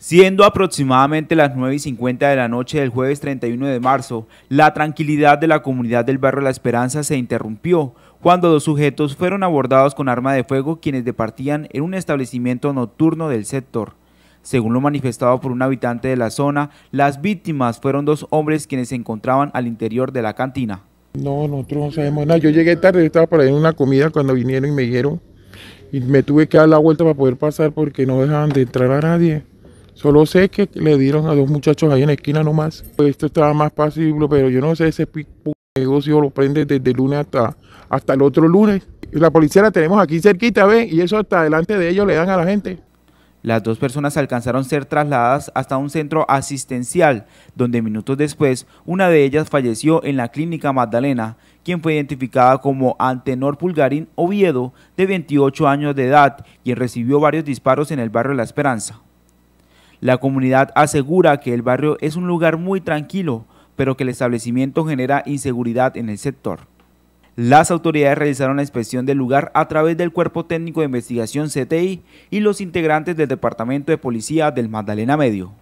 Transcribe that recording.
Siendo aproximadamente las nueve y 50 de la noche del jueves 31 de marzo, la tranquilidad de la comunidad del barrio La Esperanza se interrumpió cuando dos sujetos fueron abordados con arma de fuego quienes departían en un establecimiento nocturno del sector. Según lo manifestado por un habitante de la zona, las víctimas fueron dos hombres quienes se encontraban al interior de la cantina. No, nosotros no sabemos nada. Yo llegué tarde, estaba para ir a una comida cuando vinieron y me dijeron y me tuve que dar la vuelta para poder pasar porque no dejaban de entrar a nadie. Solo sé que le dieron a dos muchachos ahí en la esquina nomás. Pues, esto estaba más pasible, pero yo no sé, ese negocio lo prende desde el lunes hasta, hasta el otro lunes. La policía la tenemos aquí cerquita, ¿ven? Y eso hasta delante de ellos le dan a la gente. Las dos personas alcanzaron a ser trasladadas hasta un centro asistencial, donde minutos después una de ellas falleció en la clínica Magdalena, quien fue identificada como Antenor Pulgarín Oviedo, de 28 años de edad, quien recibió varios disparos en el barrio La Esperanza. La comunidad asegura que el barrio es un lugar muy tranquilo, pero que el establecimiento genera inseguridad en el sector. Las autoridades realizaron la inspección del lugar a través del Cuerpo Técnico de Investigación CTI y los integrantes del Departamento de Policía del Magdalena Medio.